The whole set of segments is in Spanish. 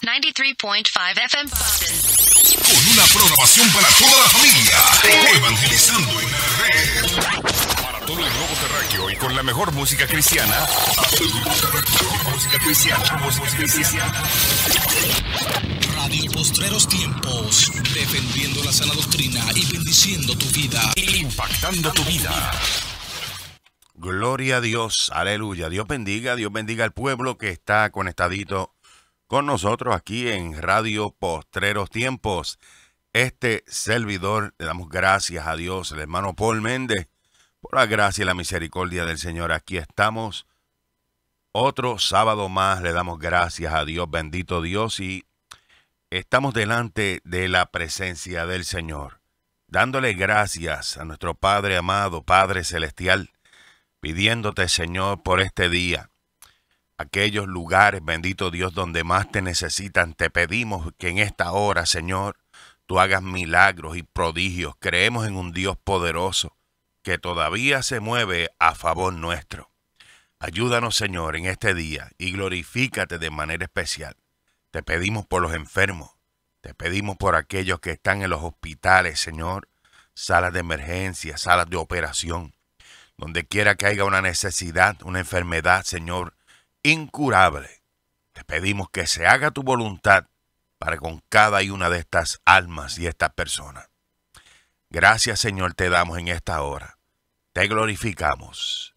93.5 FM Con una programación para toda la familia. Evangelizando en la red. Para todo el globo terráqueo y con la mejor música cristiana. Música cristiana, música cristiana. Radio Postreros Tiempos. Defendiendo la sana doctrina y bendiciendo tu vida. Y e Impactando tu vida. Gloria a Dios, aleluya. Dios bendiga, Dios bendiga al pueblo que está conectadito con nosotros aquí en Radio Postreros Tiempos. Este servidor, le damos gracias a Dios, el hermano Paul Méndez, por la gracia y la misericordia del Señor. Aquí estamos. Otro sábado más le damos gracias a Dios, bendito Dios, y estamos delante de la presencia del Señor, dándole gracias a nuestro Padre amado, Padre celestial, pidiéndote, Señor, por este día aquellos lugares, bendito Dios, donde más te necesitan. Te pedimos que en esta hora, Señor, tú hagas milagros y prodigios. Creemos en un Dios poderoso que todavía se mueve a favor nuestro. Ayúdanos, Señor, en este día y glorifícate de manera especial. Te pedimos por los enfermos, te pedimos por aquellos que están en los hospitales, Señor, salas de emergencia, salas de operación, donde quiera que haya una necesidad, una enfermedad, Señor, incurable. Te pedimos que se haga tu voluntad para con cada y una de estas almas y estas personas. Gracias Señor te damos en esta hora. Te glorificamos.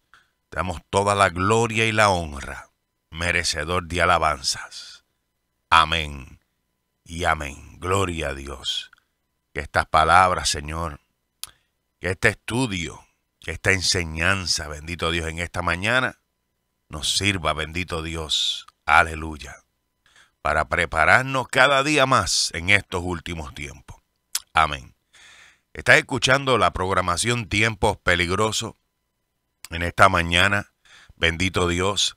Te damos toda la gloria y la honra, merecedor de alabanzas. Amén y amén. Gloria a Dios. Que estas palabras, Señor, que este estudio, que esta enseñanza, bendito Dios, en esta mañana, nos sirva, bendito Dios, aleluya, para prepararnos cada día más en estos últimos tiempos. Amén. Estás escuchando la programación Tiempos Peligrosos en esta mañana, bendito Dios,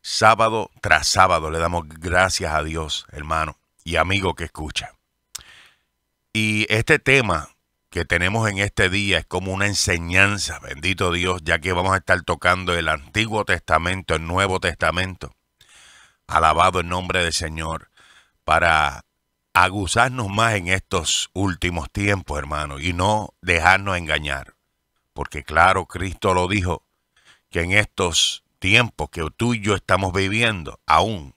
sábado tras sábado le damos gracias a Dios, hermano y amigo que escucha. Y este tema que tenemos en este día es como una enseñanza, bendito Dios, ya que vamos a estar tocando el Antiguo Testamento, el Nuevo Testamento. Alabado el nombre del Señor, para aguzarnos más en estos últimos tiempos, hermano, y no dejarnos engañar. Porque claro, Cristo lo dijo, que en estos tiempos que tú y yo estamos viviendo, aún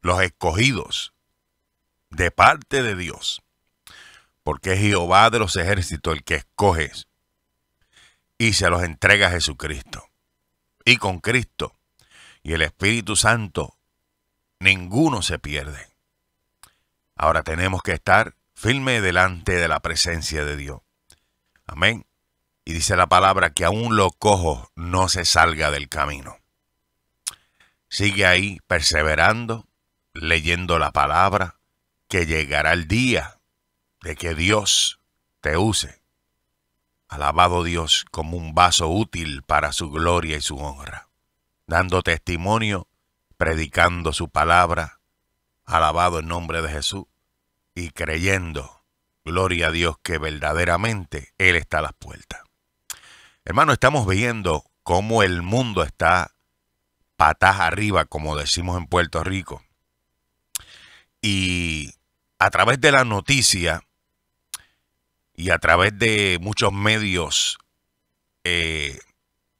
los escogidos de parte de Dios, porque es Jehová de los ejércitos el que escoges y se los entrega a Jesucristo. Y con Cristo y el Espíritu Santo, ninguno se pierde. Ahora tenemos que estar firme delante de la presencia de Dios. Amén. Y dice la palabra que aún lo cojo no se salga del camino. Sigue ahí perseverando, leyendo la palabra, que llegará el día de que Dios te use. Alabado Dios como un vaso útil para su gloria y su honra, dando testimonio, predicando su palabra, alabado en nombre de Jesús, y creyendo, gloria a Dios, que verdaderamente Él está a las puertas. Hermano, estamos viendo cómo el mundo está patas arriba, como decimos en Puerto Rico. Y a través de la noticia, y a través de muchos medios eh,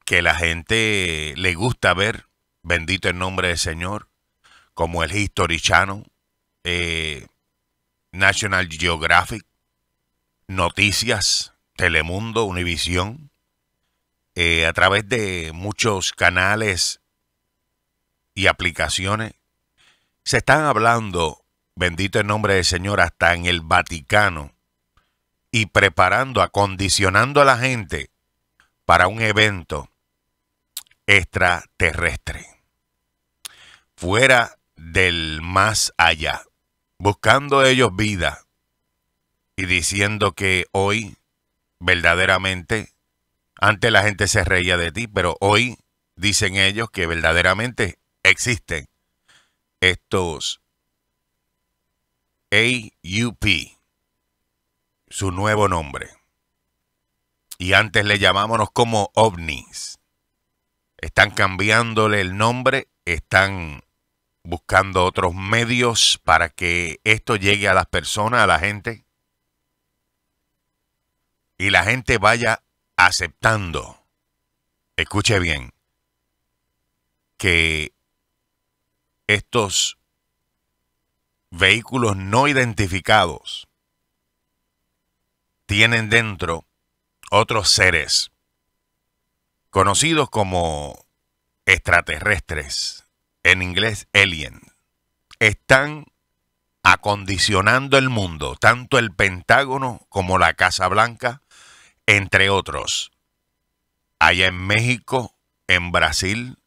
que la gente le gusta ver, bendito el nombre del Señor, como el History Channel, eh, National Geographic, Noticias, Telemundo, Univisión, eh, a través de muchos canales y aplicaciones, se están hablando, bendito el nombre del Señor, hasta en el Vaticano, y preparando, acondicionando a la gente para un evento extraterrestre, fuera del más allá, buscando ellos vida y diciendo que hoy verdaderamente, antes la gente se reía de ti, pero hoy dicen ellos que verdaderamente existen estos AUP, su nuevo nombre. Y antes le llamábamos como ovnis. Están cambiándole el nombre, están buscando otros medios para que esto llegue a las personas, a la gente. Y la gente vaya aceptando. Escuche bien. Que estos vehículos no identificados tienen dentro otros seres conocidos como extraterrestres, en inglés alien, están acondicionando el mundo, tanto el Pentágono como la Casa Blanca, entre otros, allá en México, en Brasil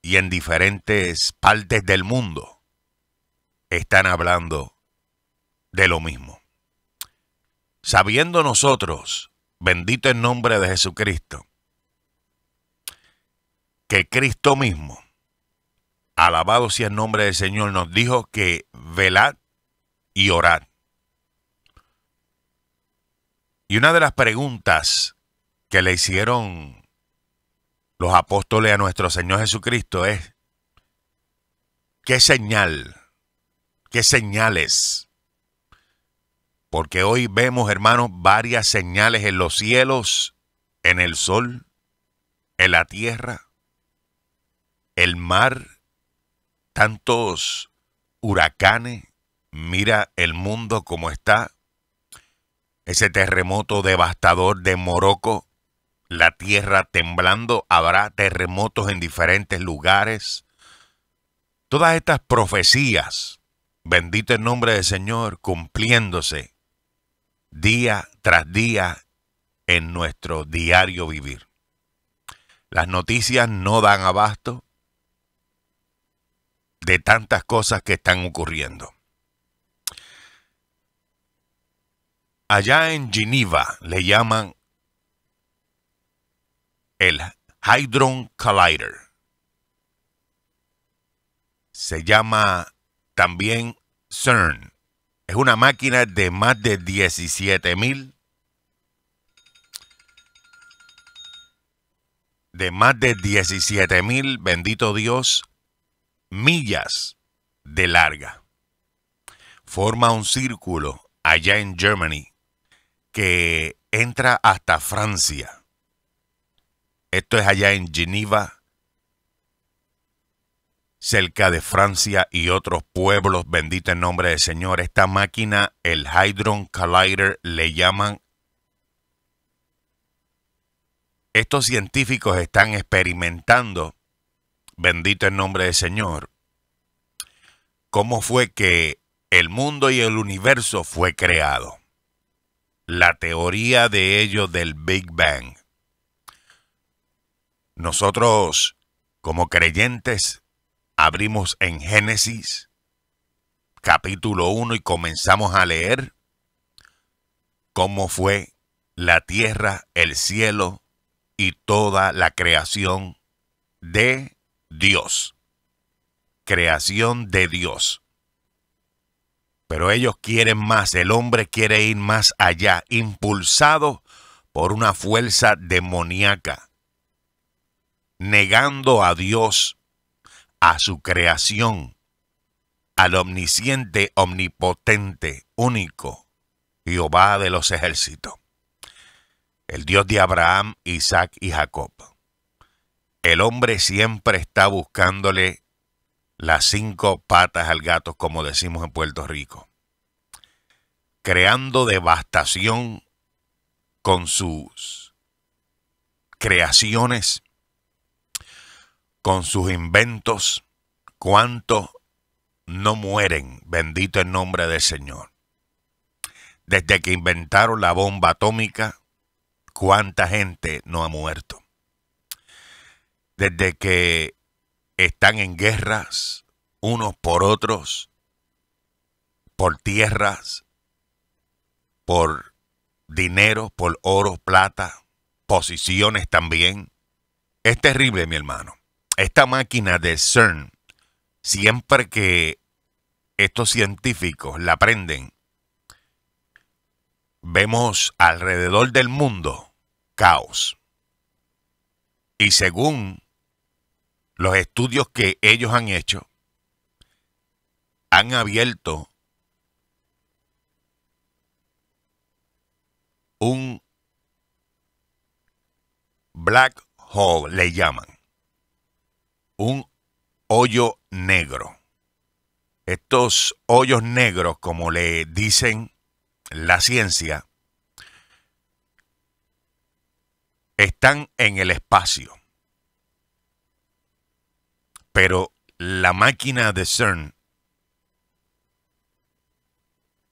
y en diferentes partes del mundo, están hablando de lo mismo sabiendo nosotros, bendito el nombre de Jesucristo, que Cristo mismo, alabado sea el nombre del Señor, nos dijo que velad y orad. Y una de las preguntas que le hicieron los apóstoles a nuestro Señor Jesucristo es, ¿qué señal? ¿Qué señales porque hoy vemos, hermanos, varias señales en los cielos, en el sol, en la tierra, el mar, tantos huracanes. Mira el mundo como está. Ese terremoto devastador de Morocco, la tierra temblando, habrá terremotos en diferentes lugares. Todas estas profecías, bendito el nombre del Señor, cumpliéndose día tras día en nuestro diario vivir. Las noticias no dan abasto de tantas cosas que están ocurriendo. Allá en Geneva le llaman el Hydron Collider. Se llama también CERN es una máquina de más de 17 mil. De más de 17 mil, bendito Dios, millas de larga. Forma un círculo allá en Germany que entra hasta Francia. Esto es allá en Geneva, cerca de Francia y otros pueblos, bendito el nombre del Señor. Esta máquina, el Hydron Collider, le llaman estos científicos están experimentando, bendito el nombre del Señor, cómo fue que el mundo y el universo fue creado. La teoría de ello del Big Bang. Nosotros, como creyentes, abrimos en Génesis capítulo 1 y comenzamos a leer cómo fue la tierra, el cielo y toda la creación de Dios. Creación de Dios. Pero ellos quieren más, el hombre quiere ir más allá, impulsado por una fuerza demoníaca, negando a Dios a su creación, al omnisciente, omnipotente, único, Jehová de los ejércitos, el Dios de Abraham, Isaac y Jacob. El hombre siempre está buscándole las cinco patas al gato, como decimos en Puerto Rico, creando devastación con sus creaciones con sus inventos, cuántos no mueren, bendito el nombre del Señor. Desde que inventaron la bomba atómica, cuánta gente no ha muerto. Desde que están en guerras unos por otros, por tierras, por dinero, por oro, plata, posiciones también. Es terrible, mi hermano esta máquina de CERN, siempre que estos científicos la aprenden, vemos alrededor del mundo caos. Y según los estudios que ellos han hecho, han abierto un black hole, le llaman un hoyo negro. Estos hoyos negros, como le dicen la ciencia, están en el espacio. Pero la máquina de CERN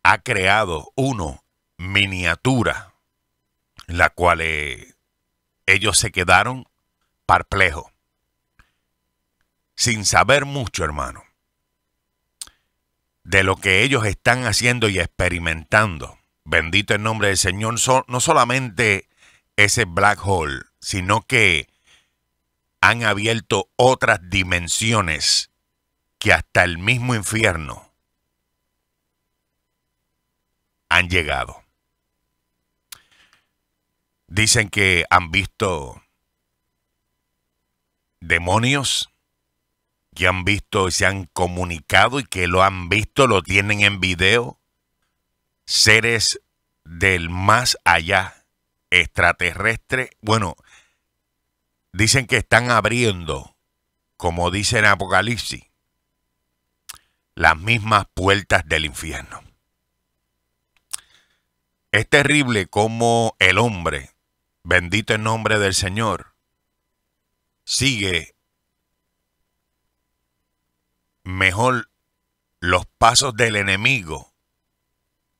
ha creado uno miniatura, la cual eh, ellos se quedaron parplejos sin saber mucho, hermano, de lo que ellos están haciendo y experimentando. Bendito el nombre del Señor, no solamente ese black hole, sino que han abierto otras dimensiones que hasta el mismo infierno han llegado. Dicen que han visto demonios que han visto y se han comunicado y que lo han visto, lo tienen en video. Seres del más allá, extraterrestre. Bueno, dicen que están abriendo, como dice en Apocalipsis, las mismas puertas del infierno. Es terrible como el hombre, bendito el nombre del Señor, sigue mejor los pasos del enemigo,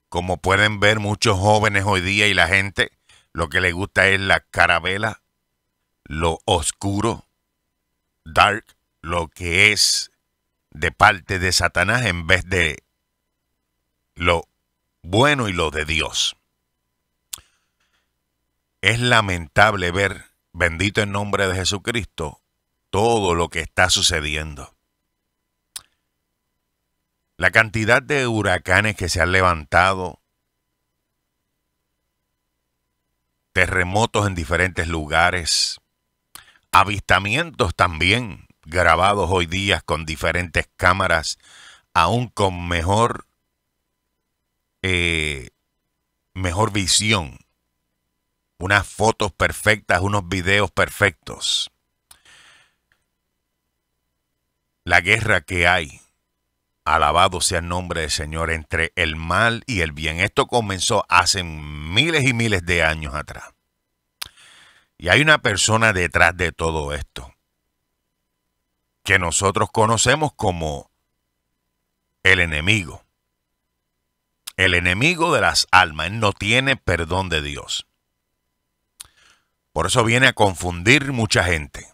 como pueden ver muchos jóvenes hoy día y la gente, lo que le gusta es la carabela, lo oscuro, dark, lo que es de parte de Satanás en vez de lo bueno y lo de Dios. Es lamentable ver, bendito en nombre de Jesucristo, todo lo que está sucediendo. La cantidad de huracanes que se han levantado, terremotos en diferentes lugares, avistamientos también grabados hoy día con diferentes cámaras, aún con mejor, eh, mejor visión, unas fotos perfectas, unos videos perfectos. La guerra que hay Alabado sea el nombre del Señor entre el mal y el bien. Esto comenzó hace miles y miles de años atrás. Y hay una persona detrás de todo esto que nosotros conocemos como el enemigo. El enemigo de las almas. Él no tiene perdón de Dios. Por eso viene a confundir mucha gente.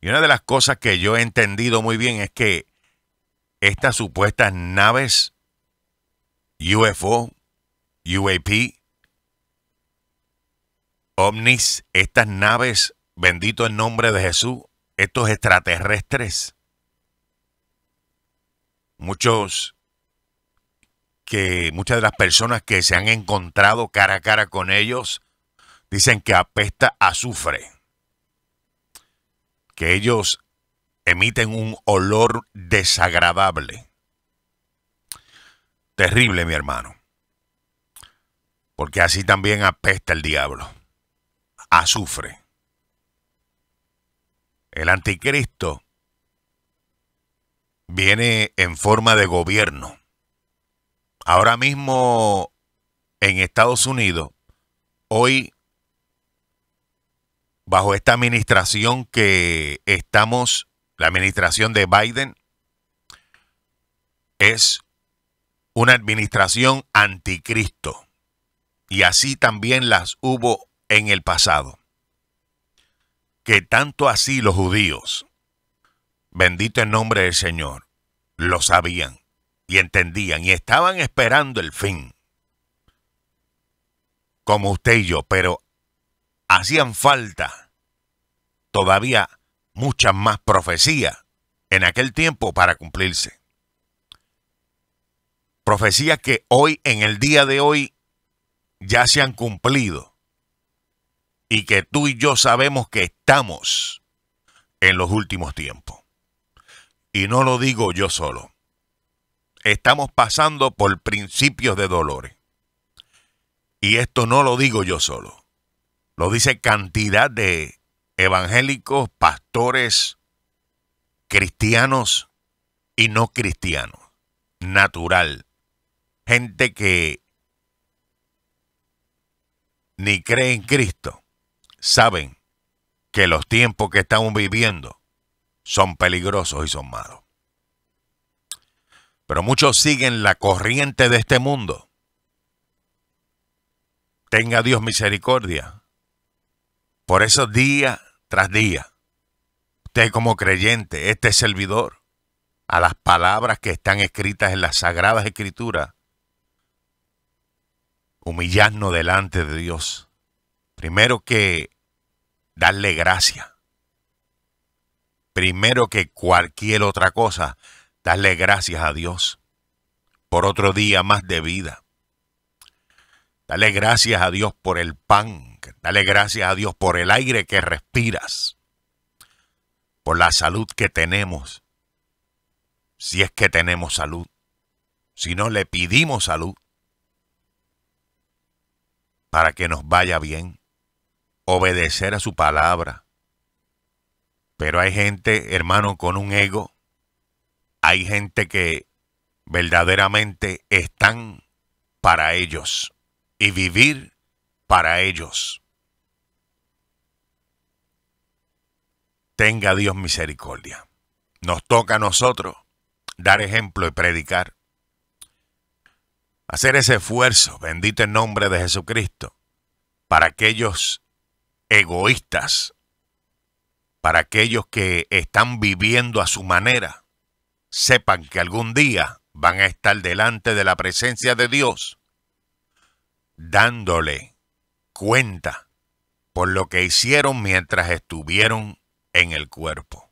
Y una de las cosas que yo he entendido muy bien es que estas supuestas naves UFO, UAP, ovnis, estas naves, bendito el nombre de Jesús, estos extraterrestres, muchos que muchas de las personas que se han encontrado cara a cara con ellos dicen que apesta azufre, que ellos emiten un olor desagradable. Terrible, mi hermano. Porque así también apesta el diablo. Azufre. El anticristo viene en forma de gobierno. Ahora mismo en Estados Unidos, hoy, bajo esta administración que estamos la administración de Biden es una administración anticristo. Y así también las hubo en el pasado. Que tanto así los judíos, bendito el nombre del Señor, lo sabían y entendían y estaban esperando el fin. Como usted y yo, pero hacían falta todavía muchas más profecías en aquel tiempo para cumplirse. Profecías que hoy, en el día de hoy, ya se han cumplido y que tú y yo sabemos que estamos en los últimos tiempos. Y no lo digo yo solo. Estamos pasando por principios de dolores. Y esto no lo digo yo solo. Lo dice cantidad de evangélicos, pastores, cristianos y no cristianos, natural, gente que ni cree en Cristo, saben que los tiempos que estamos viviendo son peligrosos y son malos. Pero muchos siguen la corriente de este mundo. Tenga Dios misericordia por eso día tras día, usted como creyente, este servidor, a las palabras que están escritas en las sagradas escrituras, humillarnos delante de Dios. Primero que darle gracia. Primero que cualquier otra cosa, darle gracias a Dios por otro día más de vida. Dale gracias a Dios por el pan Dale gracias a Dios por el aire que respiras, por la salud que tenemos, si es que tenemos salud, si no le pedimos salud, para que nos vaya bien, obedecer a su palabra. Pero hay gente, hermano, con un ego, hay gente que verdaderamente están para ellos y vivir para ellos. tenga Dios misericordia. Nos toca a nosotros dar ejemplo y predicar. Hacer ese esfuerzo, bendito el nombre de Jesucristo, para aquellos egoístas, para aquellos que están viviendo a su manera, sepan que algún día van a estar delante de la presencia de Dios, dándole cuenta por lo que hicieron mientras estuvieron en el cuerpo,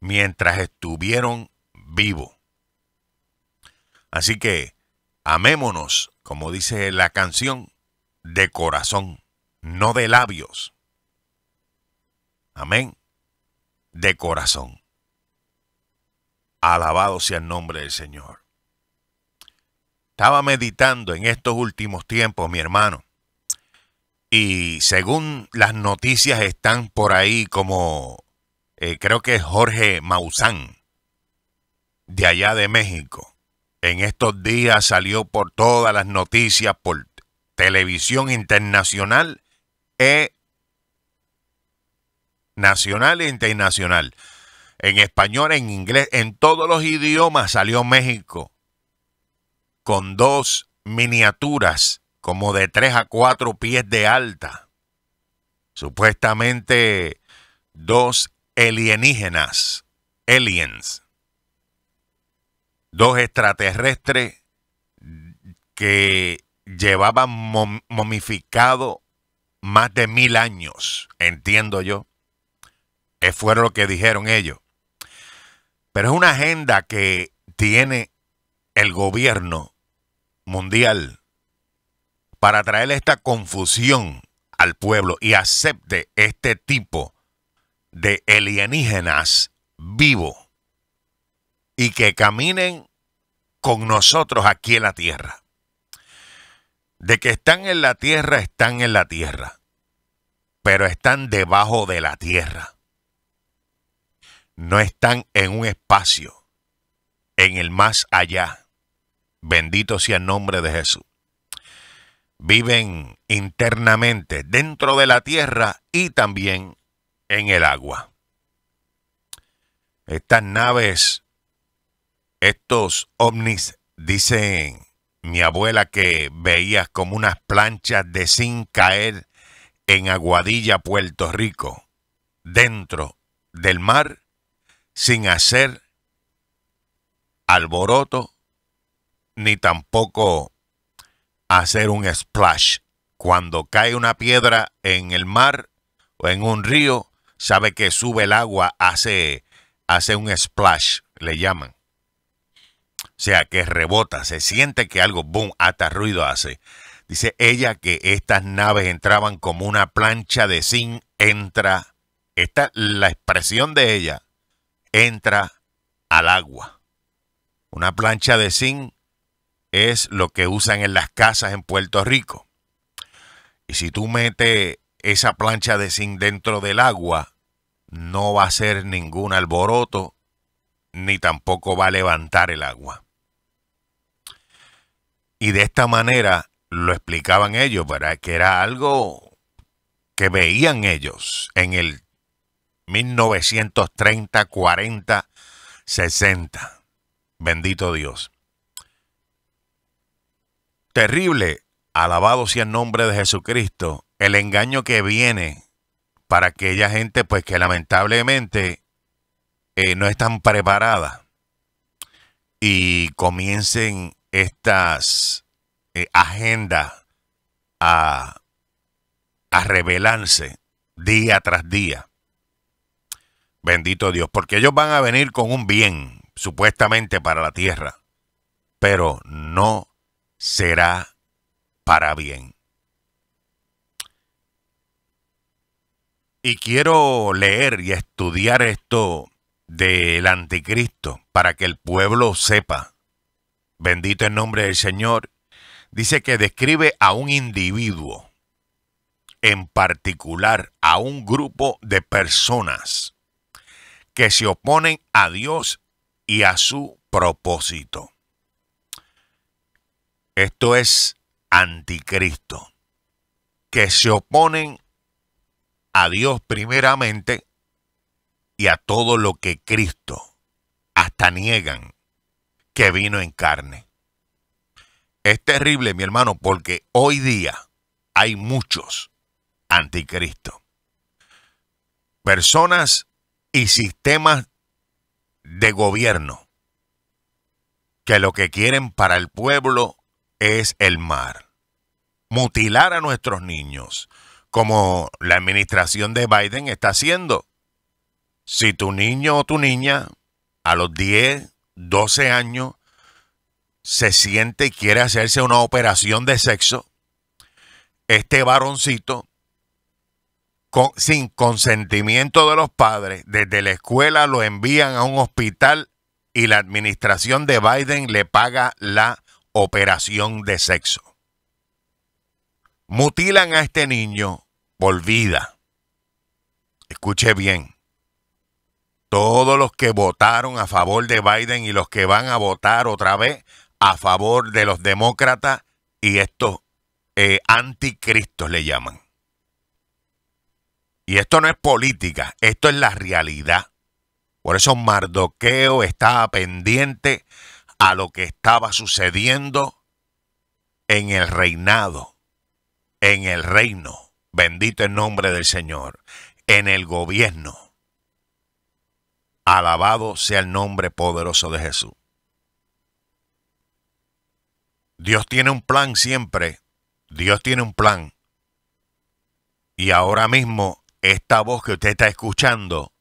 mientras estuvieron vivos. Así que amémonos, como dice la canción, de corazón, no de labios. Amén. De corazón. Alabado sea el nombre del Señor. Estaba meditando en estos últimos tiempos, mi hermano, y según las noticias están por ahí como eh, creo que es Jorge Maussan, de allá de México. En estos días salió por todas las noticias, por televisión internacional e nacional e internacional. En español, en inglés, en todos los idiomas salió México con dos miniaturas como de 3 a 4 pies de alta. Supuestamente dos alienígenas, aliens, dos extraterrestres que llevaban momificado más de mil años, entiendo yo. Es eh, fueron lo que dijeron ellos. Pero es una agenda que tiene el gobierno mundial para traer esta confusión al pueblo y acepte este tipo de alienígenas vivo y que caminen con nosotros aquí en la tierra. De que están en la tierra, están en la tierra, pero están debajo de la tierra. No están en un espacio, en el más allá. Bendito sea el nombre de Jesús viven internamente dentro de la tierra y también en el agua. Estas naves, estos ovnis, dicen mi abuela que veías como unas planchas de sin caer en Aguadilla, Puerto Rico, dentro del mar, sin hacer alboroto ni tampoco hacer un splash. Cuando cae una piedra en el mar o en un río, sabe que sube el agua, hace, hace un splash, le llaman. O sea, que rebota, se siente que algo, boom, hasta ruido hace. Dice ella que estas naves entraban como una plancha de zinc entra. Esta la expresión de ella entra al agua. Una plancha de zinc es lo que usan en las casas en Puerto Rico. Y si tú metes esa plancha de zinc dentro del agua, no va a hacer ningún alboroto, ni tampoco va a levantar el agua. Y de esta manera lo explicaban ellos, ¿verdad? Que era algo que veían ellos en el 1930, 40, 60. Bendito Dios. Terrible, alabado sea el nombre de Jesucristo, el engaño que viene para aquella gente pues que lamentablemente eh, no están preparadas y comiencen estas eh, agendas a, a revelarse día tras día. Bendito Dios, porque ellos van a venir con un bien, supuestamente para la tierra, pero no será para bien. Y quiero leer y estudiar esto del anticristo para que el pueblo sepa. Bendito el nombre del Señor. Dice que describe a un individuo, en particular a un grupo de personas que se oponen a Dios y a su propósito. Esto es anticristo, que se oponen a Dios primeramente y a todo lo que Cristo, hasta niegan que vino en carne. Es terrible, mi hermano, porque hoy día hay muchos anticristo. Personas y sistemas de gobierno que lo que quieren para el pueblo es el mar. Mutilar a nuestros niños, como la administración de Biden está haciendo. Si tu niño o tu niña a los 10, 12 años se siente y quiere hacerse una operación de sexo, este varoncito, sin consentimiento de los padres, desde la escuela lo envían a un hospital y la administración de Biden le paga la operación de sexo. Mutilan a este niño por vida. Escuche bien. Todos los que votaron a favor de Biden y los que van a votar otra vez a favor de los demócratas y estos eh, anticristos le llaman. Y esto no es política, esto es la realidad. Por eso Mardoqueo está pendiente a lo que estaba sucediendo en el reinado, en el reino, bendito el nombre del Señor, en el gobierno. Alabado sea el nombre poderoso de Jesús. Dios tiene un plan siempre, Dios tiene un plan. Y ahora mismo, esta voz que usted está escuchando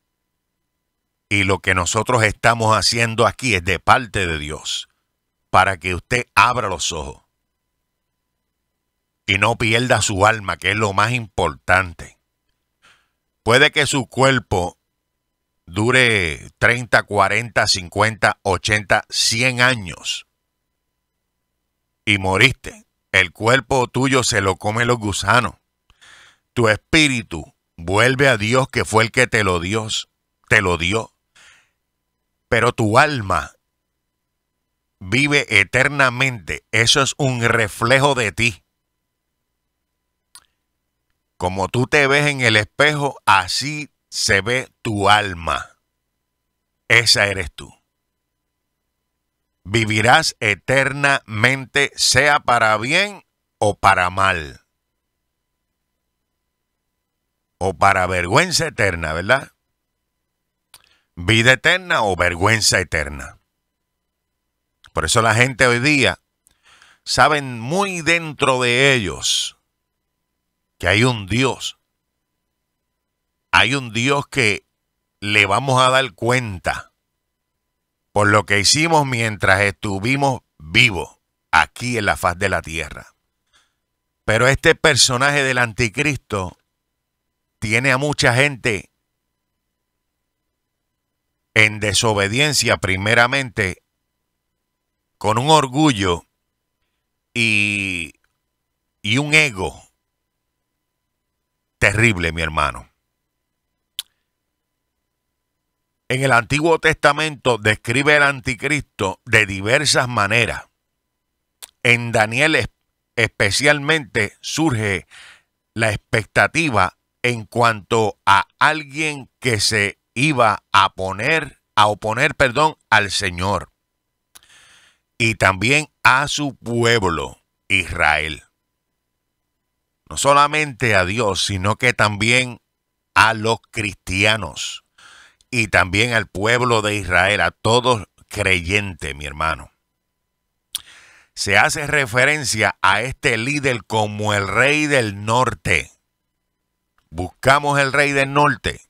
y lo que nosotros estamos haciendo aquí es de parte de Dios, para que usted abra los ojos y no pierda su alma, que es lo más importante. Puede que su cuerpo dure 30, 40, 50, 80, 100 años y moriste. El cuerpo tuyo se lo come los gusanos. Tu espíritu vuelve a Dios que fue el que te lo dio, te lo dio pero tu alma vive eternamente. Eso es un reflejo de ti. Como tú te ves en el espejo, así se ve tu alma. Esa eres tú. Vivirás eternamente, sea para bien o para mal. O para vergüenza eterna, ¿verdad? vida eterna o vergüenza eterna. Por eso la gente hoy día saben muy dentro de ellos que hay un Dios. Hay un Dios que le vamos a dar cuenta por lo que hicimos mientras estuvimos vivos aquí en la faz de la tierra. Pero este personaje del anticristo tiene a mucha gente en desobediencia primeramente, con un orgullo y, y un ego terrible, mi hermano. En el Antiguo Testamento describe el anticristo de diversas maneras. En Daniel especialmente surge la expectativa en cuanto a alguien que se iba a poner, a oponer, perdón, al Señor y también a su pueblo Israel. No solamente a Dios, sino que también a los cristianos y también al pueblo de Israel, a todos creyentes, mi hermano. Se hace referencia a este líder como el rey del norte. Buscamos el rey del norte.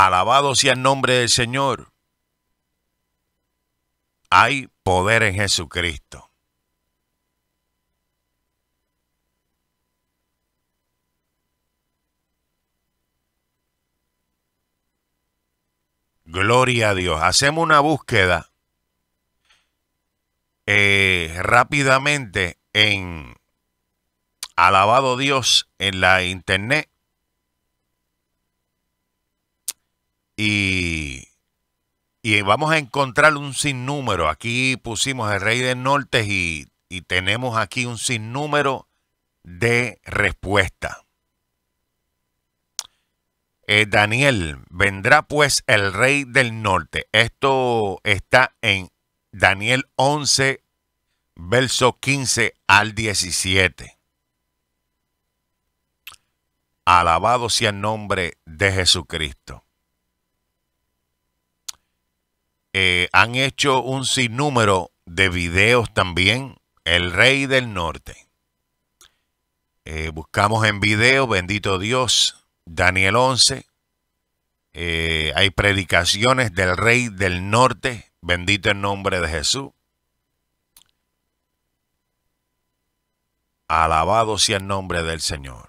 Alabado sea el nombre del Señor. Hay poder en Jesucristo. Gloria a Dios. Hacemos una búsqueda eh, rápidamente en Alabado Dios en la internet Y, vamos a encontrar un sinnúmero. Aquí pusimos el Rey del Norte y, y tenemos aquí un sinnúmero de respuesta. Eh, Daniel, vendrá pues el Rey del Norte. Esto está en Daniel 11, verso 15 al 17. Alabado sea el nombre de Jesucristo. Eh, han hecho un sinnúmero de videos también. El Rey del Norte. Eh, buscamos en video, bendito Dios, Daniel 11. Eh, hay predicaciones del Rey del Norte, bendito el nombre de Jesús. Alabado sea el nombre del Señor.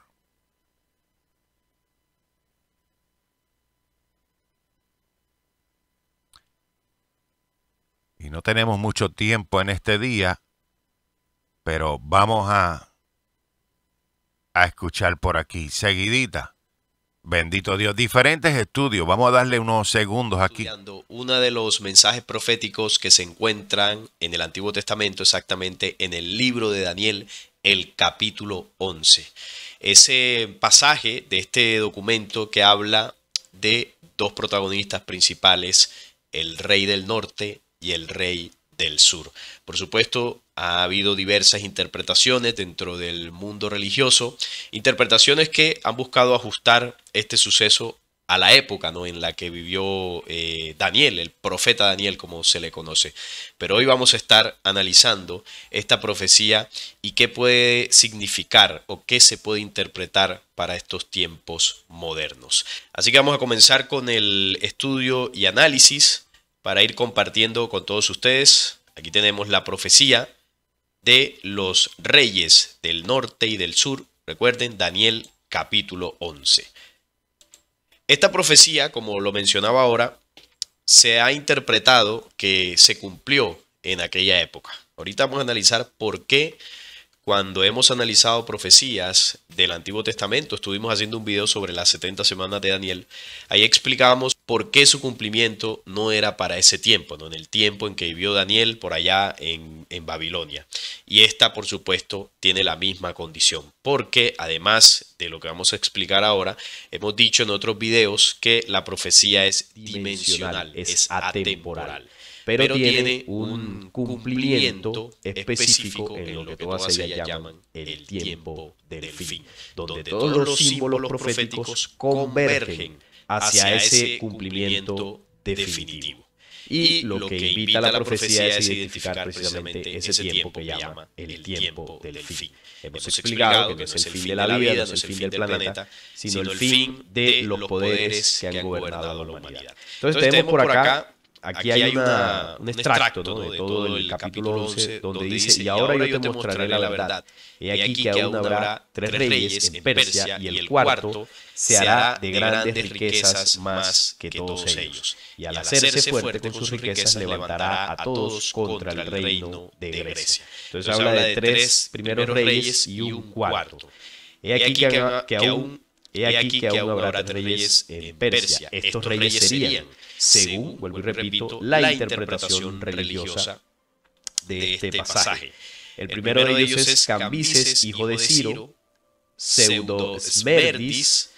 y no tenemos mucho tiempo en este día, pero vamos a, a escuchar por aquí, seguidita. Bendito Dios, diferentes estudios. Vamos a darle unos segundos aquí. Uno de los mensajes proféticos que se encuentran en el Antiguo Testamento, exactamente en el libro de Daniel, el capítulo 11. Ese pasaje de este documento que habla de dos protagonistas principales, el rey del norte y el rey del sur. Por supuesto, ha habido diversas interpretaciones dentro del mundo religioso, interpretaciones que han buscado ajustar este suceso a la época ¿no? en la que vivió eh, Daniel, el profeta Daniel como se le conoce. Pero hoy vamos a estar analizando esta profecía y qué puede significar o qué se puede interpretar para estos tiempos modernos. Así que vamos a comenzar con el estudio y análisis para ir compartiendo con todos ustedes. Aquí tenemos la profecía de los reyes del norte y del sur. Recuerden, Daniel capítulo 11. Esta profecía, como lo mencionaba ahora, se ha interpretado que se cumplió en aquella época. Ahorita vamos a analizar por qué cuando hemos analizado profecías del Antiguo Testamento, estuvimos haciendo un video sobre las 70 semanas de Daniel. Ahí explicábamos por qué su cumplimiento no era para ese tiempo, no en el tiempo en que vivió Daniel por allá en, Babilonia. Y esta, por supuesto, tiene la misma condición, porque además de lo que vamos a explicar ahora, hemos dicho en otros videos que la profecía es dimensional, es, atemporal pero, tiene un cumplimiento específico en lo que todas ellas llaman el tiempo del fin, donde todos los símbolos proféticos convergen hacia ese cumplimiento definitivo. Y lo que invita a la profecía es identificar precisamente ese tiempo que llama el tiempo del fin. Hemos explicado que no es el fin de la vida, no es el fin del planeta, sino el fin de los poderes que han gobernado la humanidad. Entonces tenemos por acá Aquí, hay, una, un extracto, de, todo, el capítulo 11, donde dice, y ahora yo te mostraré la verdad. He aquí, que aún habrá tres reyes en Persia, y el cuarto se hará de grandes riquezas más que todos ellos. Y al hacerse fuerte con sus riquezas, levantará a todos contra el reino de Grecia. Entonces habla de tres primeros reyes y un cuarto. aquí que, aún... He aquí que aún habrá tres reyes en Persia. Estos reyes serían según, vuelvo y repito, la interpretación religiosa de este, este pasaje. El primero de ellos es Cambises, hijo de Ciro, Segundo, Smerdis,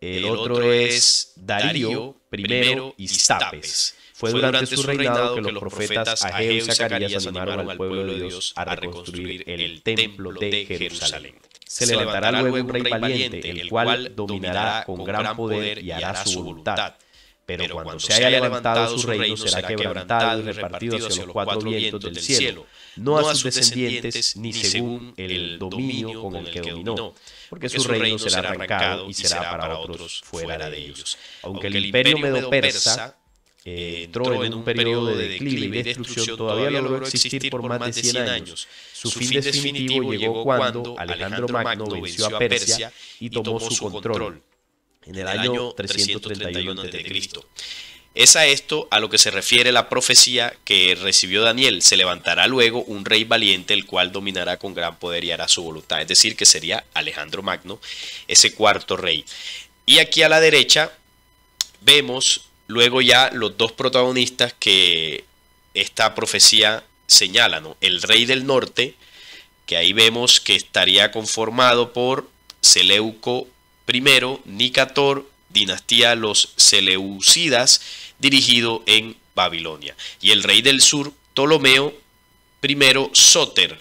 el otro es Darío primero, y Stapes. Fue durante su reinado que los profetas Ageo y Zacarías animaron al pueblo de Dios a reconstruir el templo de Jerusalén. Se levantará luego un rey valiente, el cual dominará con gran poder y hará su voluntad pero, cuando, se haya levantado su reino será quebrantado y repartido hacia los cuatro vientos del cielo, no a sus descendientes ni según el dominio con el que dominó, porque su reino será arrancado y será para otros fuera de ellos. Aunque el imperio medo-persa eh, eh, entró en un periodo de declive y destrucción, todavía logró existir por más de 100 años. Su fin definitivo llegó cuando Alejandro Magno venció a Persia y tomó su control en el, año, 331 a.C. Es a esto a lo que se refiere la profecía que recibió Daniel. Se levantará luego un rey valiente, el cual dominará con gran poder y hará su voluntad. Es decir, que sería Alejandro Magno, ese cuarto rey. Y aquí a la derecha vemos luego ya los dos protagonistas que esta profecía señala, El rey del norte, que ahí vemos que estaría conformado por Seleuco Primero, Nicator, dinastía los Seleucidas, dirigido en Babilonia. Y el rey del sur, Ptolomeo I Soter,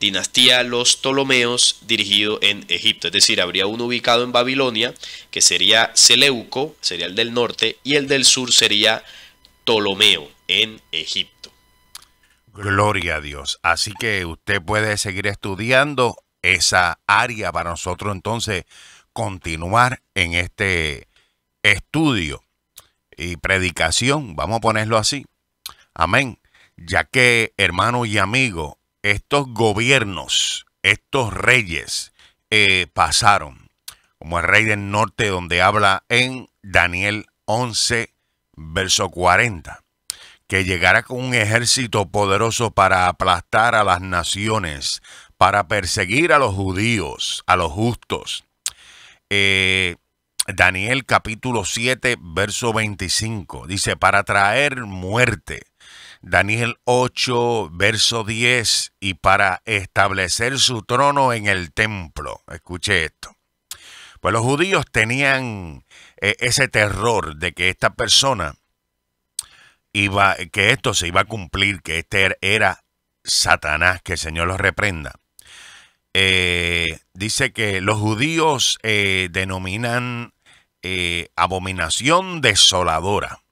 dinastía los Ptolomeos, dirigido en Egipto. Es decir, habría uno ubicado en Babilonia, que sería Seleuco, sería el del norte, y el del sur sería Ptolomeo, en Egipto. Gloria a Dios. Así que usted puede seguir estudiando esa área para nosotros entonces continuar en este estudio y predicación, vamos a ponerlo así. Amén. Ya que, hermano y amigo estos gobiernos, estos reyes eh, pasaron, como el rey del norte donde habla en Daniel 11, verso 40, que llegará con un ejército poderoso para aplastar a las naciones, para perseguir a los judíos, a los justos, eh, Daniel capítulo 7, verso 25. Dice, para traer muerte. Daniel 8, verso 10, y para establecer su trono en el templo. Escuche esto. Pues los judíos tenían eh, ese terror de que esta persona iba, que esto se iba a cumplir, que este era Satanás, que el Señor los reprenda. Eh, dice que los judíos eh, denominan eh, abominación desoladora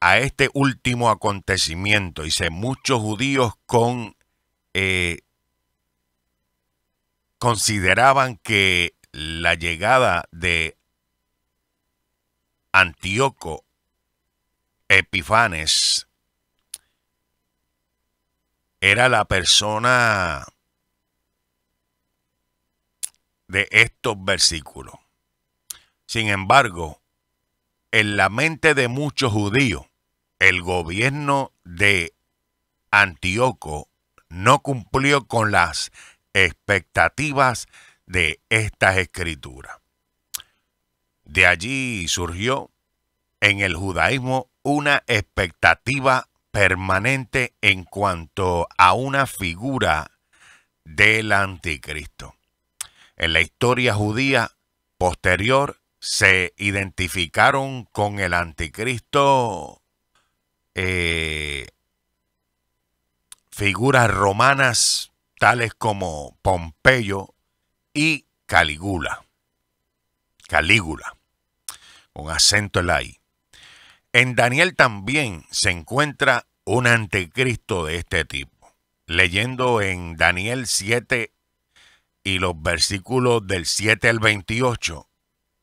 a este último acontecimiento. Dice, muchos judíos con, consideraban que la llegada de Antíoco Epifanes era la persona de estos versículos. Sin embargo, en la mente de muchos judíos, el gobierno de Antíoco no cumplió con las expectativas de estas escrituras. De allí surgió en el judaísmo una expectativa permanente en cuanto a una figura del anticristo en la historia judía posterior se identificaron con el anticristo eh, figuras romanas tales como Pompeyo y Calígula. Calígula, con acento en la I. En Daniel también se encuentra un anticristo de este tipo. Leyendo en Daniel 7, y los versículos del 7 al 28,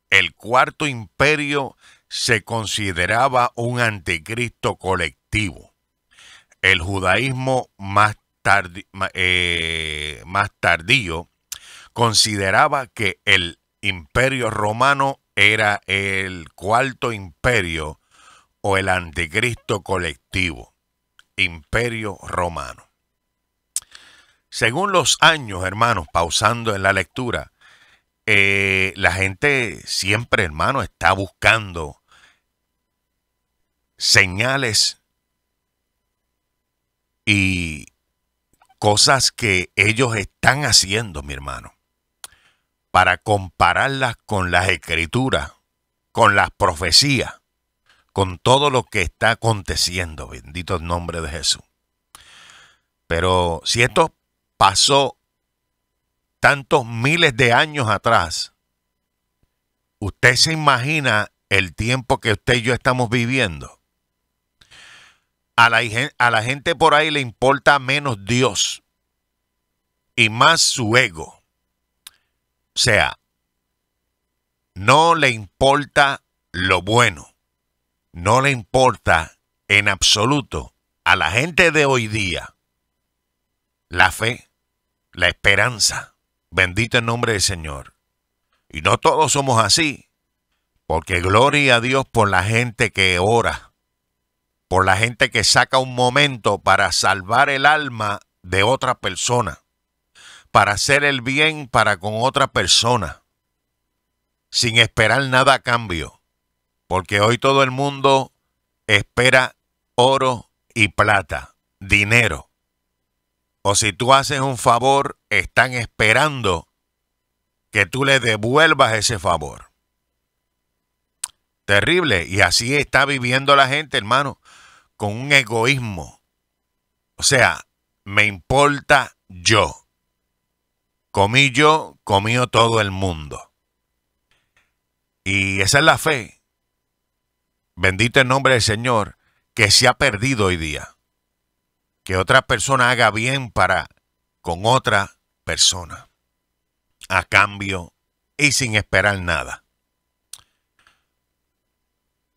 el cuarto imperio se consideraba un anticristo colectivo. El judaísmo más, eh, más tardío consideraba que el imperio romano era el cuarto imperio o el anticristo colectivo, imperio romano. Según los años, hermanos, pausando en la lectura, eh, la gente siempre, hermano, está buscando señales y cosas que ellos están haciendo, mi hermano, para compararlas con las escrituras, con las profecías, con todo lo que está aconteciendo. Bendito el nombre de Jesús. Pero si estos pasó tantos miles de años atrás, usted se imagina el tiempo que usted y yo estamos viviendo. A la, a la gente por ahí le importa menos Dios y más su ego. O sea, no le importa lo bueno. No le importa en absoluto a la gente de hoy día la fe, la esperanza. Bendito el nombre del Señor. Y no todos somos así, porque gloria a Dios por la gente que ora, por la gente que saca un momento para salvar el alma de otra persona, para hacer el bien para con otra persona, sin esperar nada a cambio, porque hoy todo el mundo espera oro y plata, dinero o si tú haces un favor, están esperando que tú le devuelvas ese favor. Terrible. Y así está viviendo la gente, hermano, con un egoísmo. O sea, me importa yo. Comí yo, comió todo el mundo. Y esa es la fe. Bendito el nombre del Señor que se ha perdido hoy día que otra persona haga bien para con otra persona, a cambio y sin esperar nada.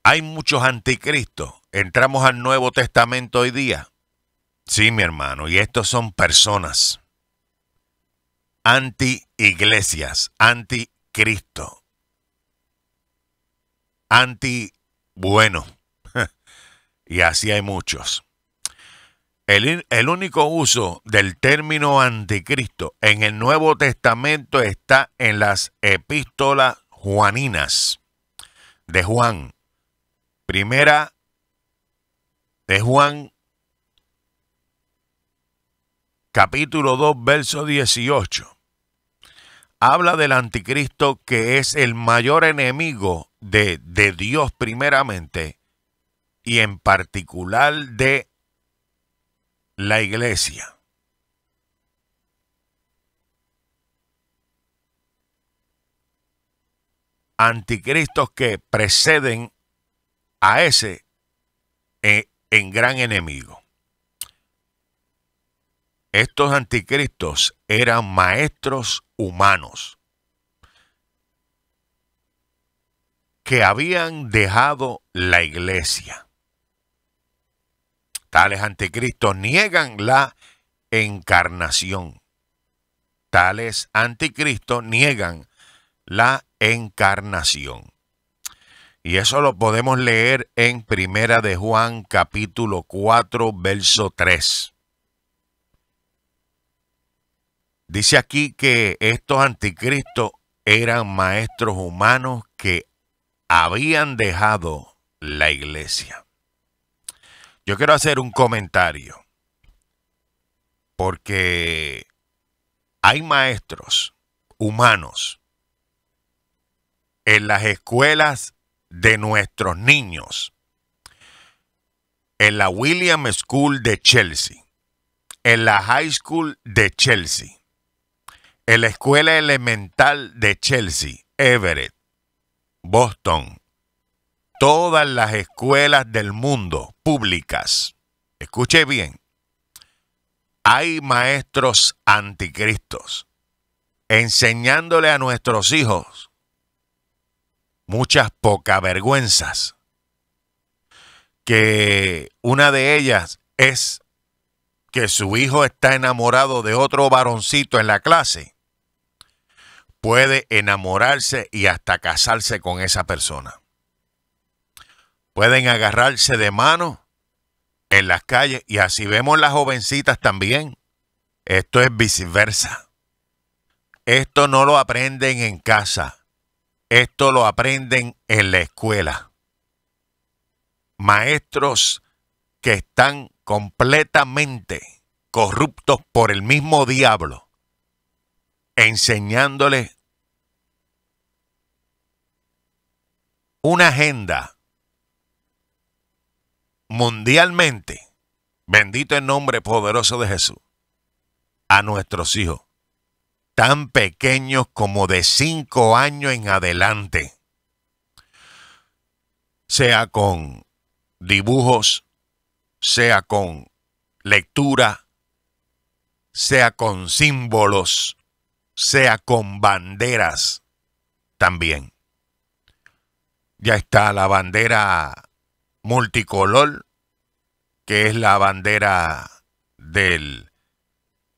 Hay muchos anticristos. Entramos al Nuevo Testamento hoy día. Sí, mi hermano, y estos son personas. Anti-iglesias, anticristo anti-bueno. y así hay muchos. El, único uso del término anticristo en el Nuevo Testamento está en las epístolas juaninas de Juan. Primera de Juan, capítulo 2, verso 18. Habla del anticristo que es el mayor enemigo de, de Dios primeramente y en particular de la iglesia. Anticristos que preceden a ese eh, en gran enemigo. Estos anticristos eran maestros humanos que habían dejado la iglesia. Tales anticristos niegan la encarnación. Tales anticristos niegan la encarnación. Y eso lo podemos leer en Primera de Juan capítulo 4 verso 3. Dice aquí que estos anticristos eran maestros humanos que habían dejado la iglesia. Yo quiero hacer un comentario porque hay maestros humanos en las escuelas de nuestros niños, en la William School de Chelsea, en la High School de Chelsea, en la Escuela Elemental de Chelsea, Everett, Boston, todas las escuelas del mundo públicas, escuche bien, hay maestros anticristos enseñándole a nuestros hijos muchas poca vergüenzas, que una de ellas es que su hijo está enamorado de otro varoncito en la clase, puede enamorarse y hasta casarse con esa persona pueden agarrarse de mano en las calles y así vemos las jovencitas también. Esto es viceversa. Esto no lo aprenden en casa. Esto lo aprenden en la escuela. Maestros que están completamente corruptos por el mismo diablo, enseñándoles una agenda mundialmente, bendito el nombre poderoso de Jesús, a nuestros hijos, tan pequeños como de cinco años en adelante, sea con dibujos, sea con lectura, sea con símbolos, sea con banderas también. Ya está la bandera multicolor, que es la bandera del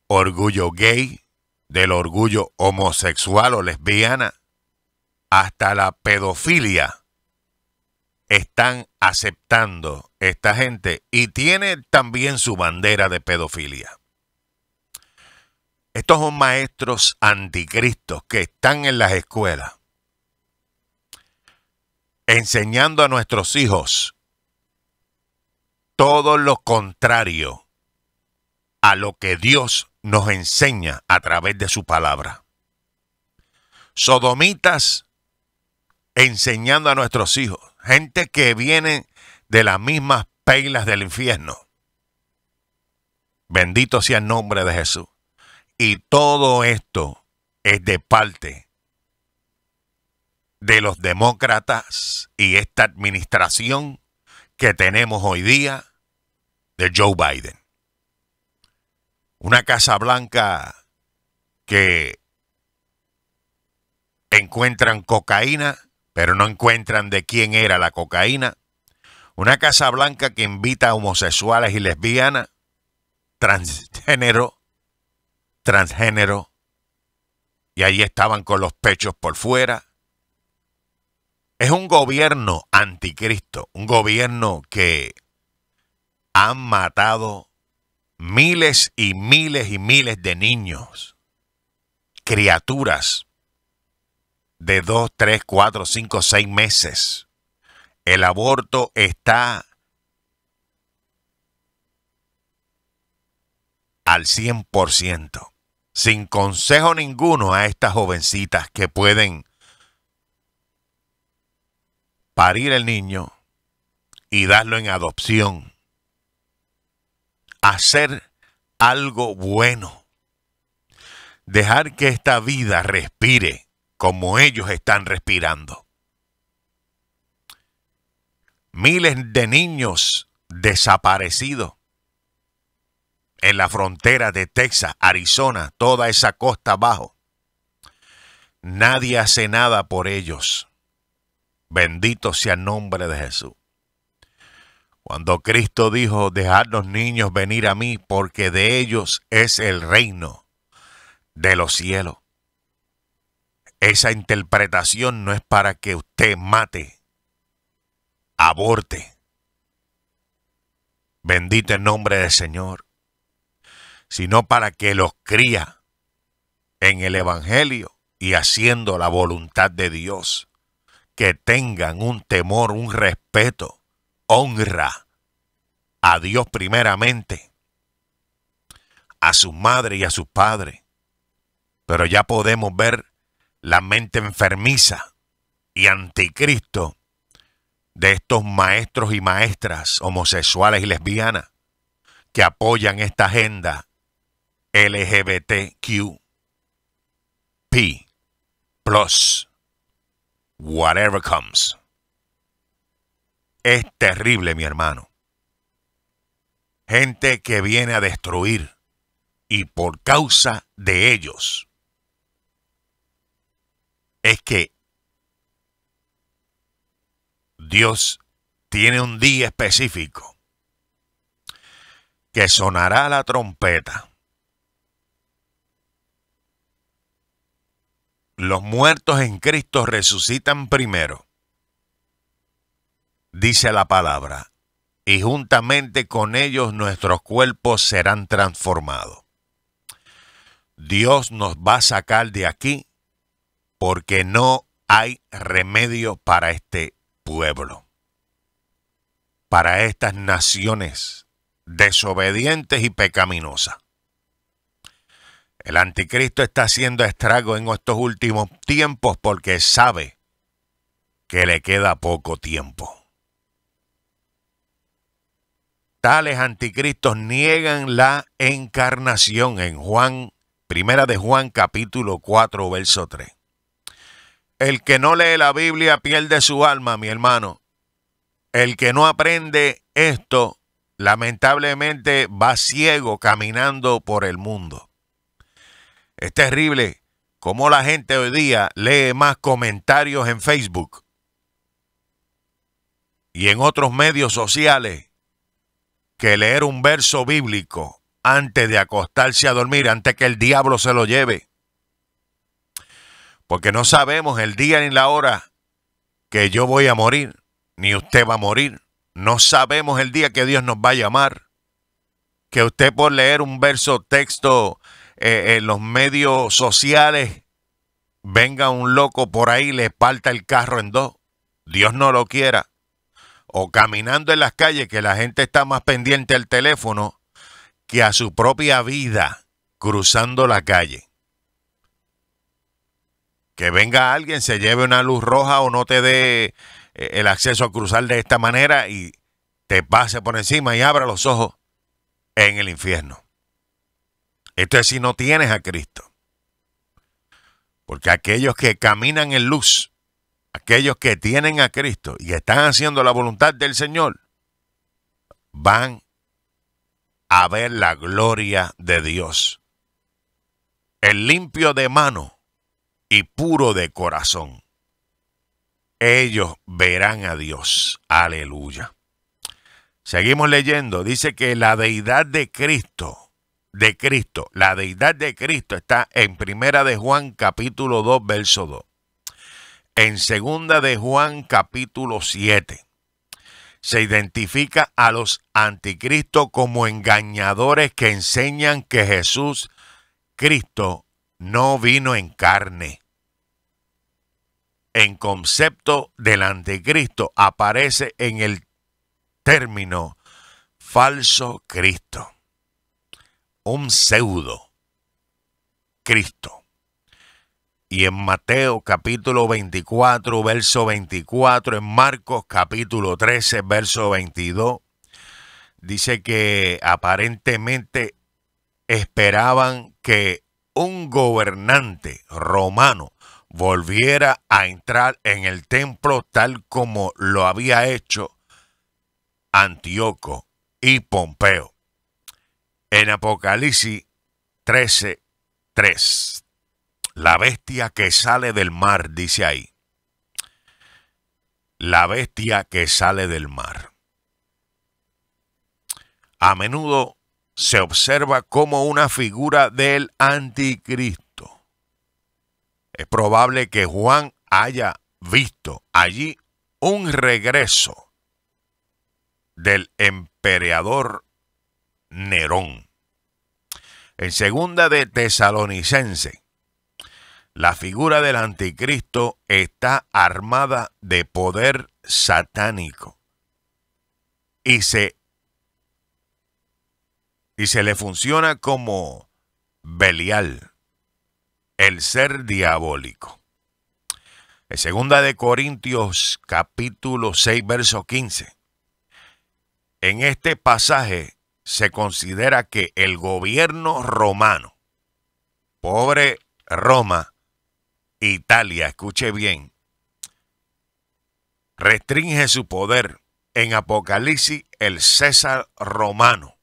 orgullo gay, del orgullo homosexual o lesbiana, hasta la pedofilia, están aceptando esta gente y tiene también su bandera de pedofilia. Estos son maestros anticristos que están en las escuelas enseñando a nuestros hijos todo lo contrario a lo que Dios nos enseña a través de su palabra. Sodomitas enseñando a nuestros hijos, gente que viene de las mismas peilas del infierno. Bendito sea el nombre de Jesús. Y todo esto es de parte de los demócratas y esta administración que tenemos hoy día de Joe Biden. Una Casa Blanca que encuentran cocaína, pero no encuentran de quién era la cocaína. Una Casa Blanca que invita a homosexuales y lesbianas, transgénero, transgénero, y ahí estaban con los pechos por fuera. Es un gobierno anticristo, un gobierno que han matado miles y miles y miles de niños, criaturas de dos, tres, cuatro, cinco, seis meses. El aborto está al 100%, sin consejo ninguno a estas jovencitas que pueden parir el niño y darlo en adopción hacer algo bueno. Dejar que esta vida respire como ellos están respirando. Miles de niños desaparecidos en la frontera de Texas, Arizona, toda esa costa abajo. Nadie hace nada por ellos. Bendito sea el nombre de Jesús. Cuando Cristo dijo, dejad los niños venir a mí, porque de ellos es el reino de los cielos. Esa interpretación no es para que usted mate, aborte. Bendito el nombre del Señor, sino para que los cría en el Evangelio y haciendo la voluntad de Dios, que tengan un temor, un respeto honra a Dios primeramente, a su madre y a sus padres. Pero ya podemos ver la mente enfermiza y anticristo de estos maestros y maestras homosexuales y lesbianas que apoyan esta agenda LGBTQ+, plus whatever comes es terrible, mi hermano. Gente que viene a destruir y por causa de ellos es que Dios tiene un día específico que sonará la trompeta. Los muertos en Cristo resucitan primero dice la palabra, y juntamente con ellos nuestros cuerpos serán transformados. Dios nos va a sacar de aquí porque no hay remedio para este pueblo, para estas naciones desobedientes y pecaminosas. El anticristo está haciendo estrago en estos últimos tiempos porque sabe que le queda poco tiempo. Tales anticristos niegan la encarnación en Juan, primera de Juan capítulo 4, verso 3. El que no lee la Biblia pierde su alma, mi hermano. El que no aprende esto, lamentablemente va ciego caminando por el mundo. Es terrible cómo la gente hoy día lee más comentarios en Facebook y en otros medios sociales que leer un verso bíblico antes de acostarse a dormir, antes que el diablo se lo lleve. Porque no sabemos el día ni la hora que yo voy a morir, ni usted va a morir. No sabemos el día que Dios nos va a llamar. Que usted por leer un verso texto eh, eh, en los medios sociales, venga un loco por ahí y le espalta el carro en dos. Dios no lo quiera o caminando en las calles que la gente está más pendiente al teléfono que a su propia vida cruzando la calle. Que venga alguien, se lleve una luz roja o no te dé eh, el acceso a cruzar de esta manera y te pase por encima y abra los ojos en el infierno. Esto es si no tienes a Cristo. Porque aquellos que caminan en luz aquellos que tienen a Cristo y están haciendo la voluntad del Señor, van a ver la gloria de Dios. El limpio de mano y puro de corazón. Ellos verán a Dios. Aleluya. Seguimos leyendo. Dice que la deidad de Cristo, de Cristo, la deidad de Cristo está en Primera de Juan capítulo 2, verso 2 en segunda de Juan capítulo 7. Se identifica a los anticristos como engañadores que enseñan que Jesús Cristo no vino en carne. En concepto del anticristo aparece en el término falso Cristo, un pseudo Cristo y en Mateo capítulo 24, verso 24, en Marcos capítulo 13, verso 22, dice que aparentemente esperaban que un gobernante romano volviera a entrar en el templo tal como lo había hecho Antíoco y Pompeo. En Apocalipsis 13, 3. La bestia que sale del mar, dice ahí. La bestia que sale del mar. A menudo se observa como una figura del anticristo. Es probable que Juan haya visto allí un regreso del emperador Nerón. En segunda de Tesalonicense, la figura del anticristo está armada de poder satánico y se, y se le funciona como Belial, el ser diabólico. En segunda de Corintios capítulo 6 verso 15. En este pasaje se considera que el gobierno romano, pobre Roma, Italia, escuche bien, restringe su poder. En Apocalipsis, el César romano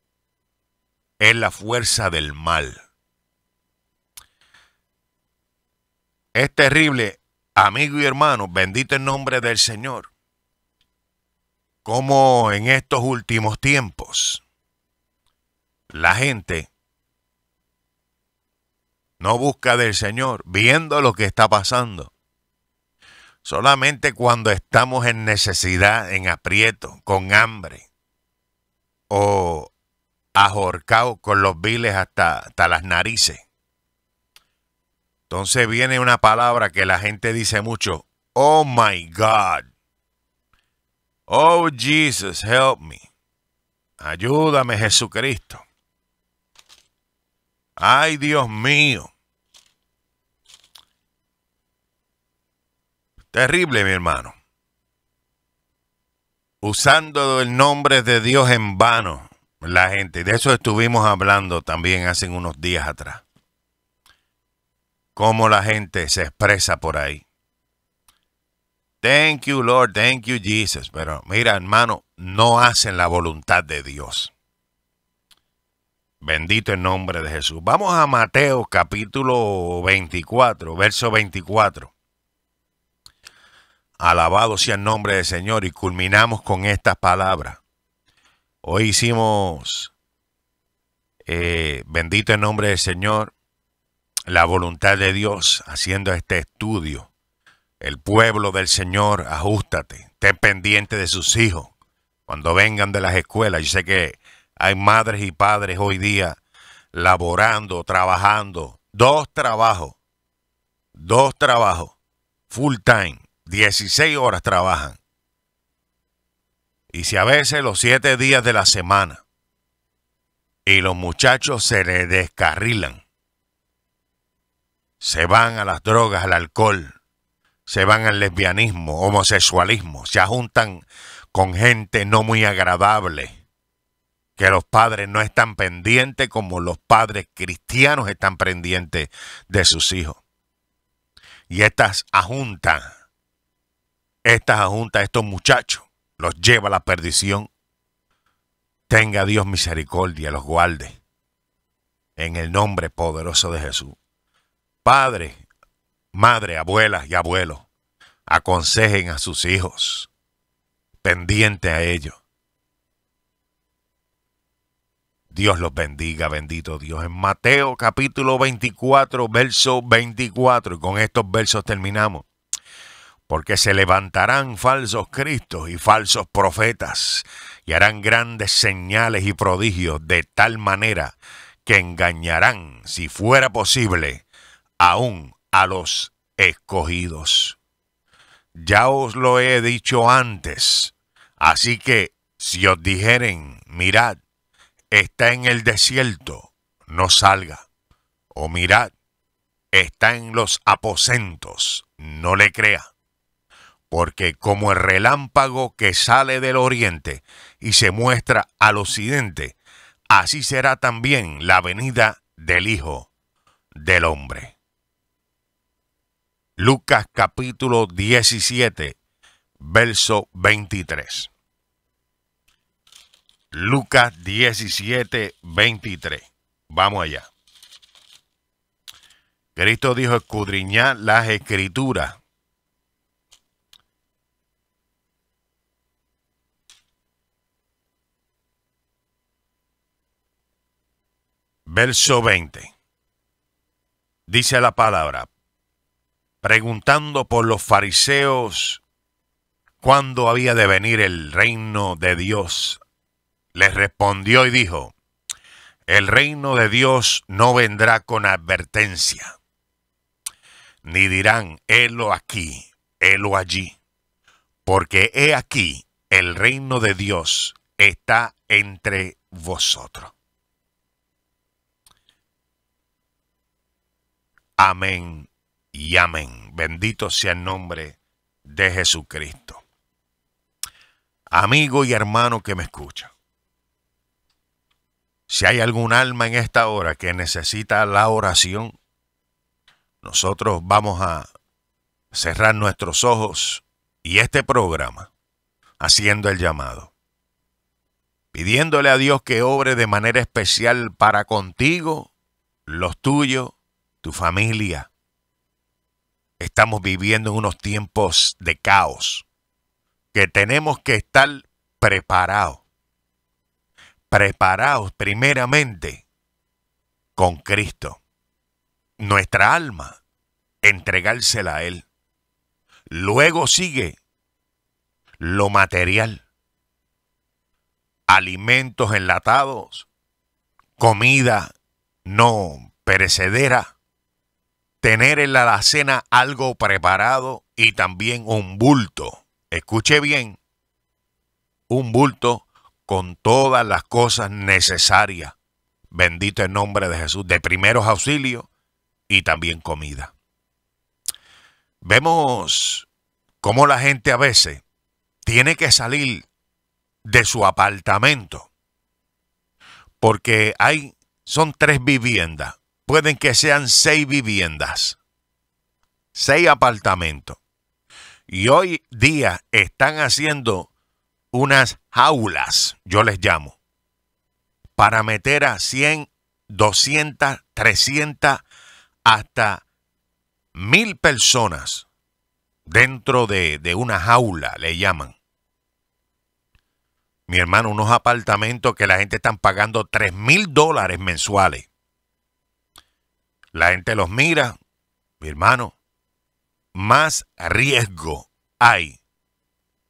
es la fuerza del mal. Es terrible, amigo y hermano, bendito el nombre del Señor, como en estos últimos tiempos la gente no busca del Señor, viendo lo que está pasando. Solamente cuando estamos en necesidad, en aprieto, con hambre o ahorcado con los viles hasta, hasta las narices. Entonces viene una palabra que la gente dice mucho, oh my God, oh Jesus, help me, ayúdame Jesucristo. Ay, Dios mío. Terrible, mi hermano. Usando el nombre de Dios en vano, la gente. De eso estuvimos hablando también hace unos días atrás. Cómo la gente se expresa por ahí. Thank you, Lord. Thank you, Jesus. Pero mira, hermano, no hacen la voluntad de Dios. Bendito el nombre de Jesús. Vamos a Mateo capítulo 24, verso 24. Alabado sea el nombre del Señor y culminamos con estas palabras. Hoy hicimos, eh, bendito el nombre del Señor, la voluntad de Dios haciendo este estudio. El pueblo del Señor, ajustate, esté pendiente de sus hijos cuando vengan de las escuelas. Yo sé que hay madres y padres hoy día laborando, trabajando, dos trabajos, dos trabajos, full time, 16 horas trabajan. Y si a veces los siete días de la semana. Y los muchachos se les descarrilan. Se van a las drogas, al alcohol. Se van al lesbianismo, homosexualismo. Se juntan con gente no muy agradable que los padres no están pendientes como los padres cristianos están pendientes de sus hijos. Y estas ajuntas, estas ajuntas, estos muchachos, los lleva a la perdición. Tenga Dios misericordia, los guarde. En el nombre poderoso de Jesús. Padre, madre, abuelas y abuelos, aconsejen a sus hijos, pendiente a ellos Dios los bendiga, bendito Dios. En Mateo capítulo 24, verso 24, y con estos versos terminamos. Porque se levantarán falsos cristos y falsos profetas, y harán grandes señales y prodigios de tal manera que engañarán, si fuera posible, aún a los escogidos. Ya os lo he dicho antes, así que si os dijeren, mirad, está en el desierto, no salga. O mirad, está en los aposentos, no le crea. Porque como el relámpago que sale del oriente y se muestra al occidente, así será también la venida del Hijo del Hombre. Lucas capítulo 17, verso 23. Lucas 17, 23. Vamos allá. Cristo dijo escudriñar las escrituras. Verso 20. Dice la palabra, preguntando por los fariseos cuándo había de venir el reino de Dios les respondió y dijo, el reino de Dios no vendrá con advertencia, ni dirán, helo aquí, helo allí, porque he aquí, el reino de Dios está entre vosotros. Amén y amén. Bendito sea el nombre de Jesucristo. Amigo y hermano que me escucha. Si hay algún alma en esta hora que necesita la oración, nosotros vamos a cerrar nuestros ojos y este programa haciendo el llamado, pidiéndole a Dios que obre de manera especial para contigo, los tuyos, tu familia. Estamos viviendo en unos tiempos de caos que tenemos que estar preparados preparaos primeramente con Cristo. Nuestra alma, entregársela a Él. Luego sigue lo material. Alimentos enlatados, comida no perecedera, tener en la alacena algo preparado y también un bulto. Escuche bien, un bulto con todas las cosas necesarias. Bendito el nombre de Jesús, de primeros auxilios y también comida. Vemos cómo la gente a veces tiene que salir de su apartamento porque hay son tres viviendas, pueden que sean seis viviendas, seis apartamentos. Y hoy día están haciendo unas jaulas, yo les llamo, para meter a 100, 200, 300, hasta mil personas dentro de, una jaula, le llaman. Mi hermano, unos apartamentos que la gente están pagando 3 mil dólares mensuales. La gente los mira, mi hermano, más riesgo hay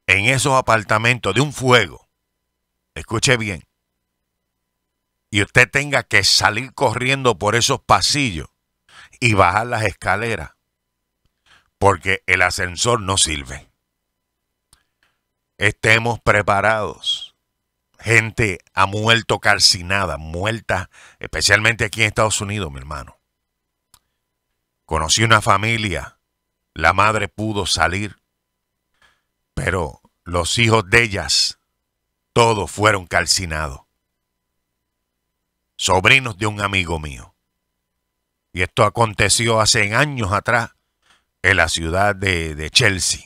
en esos apartamentos de un fuego, escuche bien, y usted tenga que salir corriendo por esos pasillos y bajar las escaleras, porque el ascensor no sirve. Estemos preparados. Gente ha muerto calcinada, muerta, especialmente aquí en Estados Unidos, mi hermano. Conocí una familia, la madre pudo salir pero los hijos de ellas, todos fueron calcinados. Sobrinos de un amigo mío. Y esto aconteció hace años atrás en la ciudad de, Chelsea.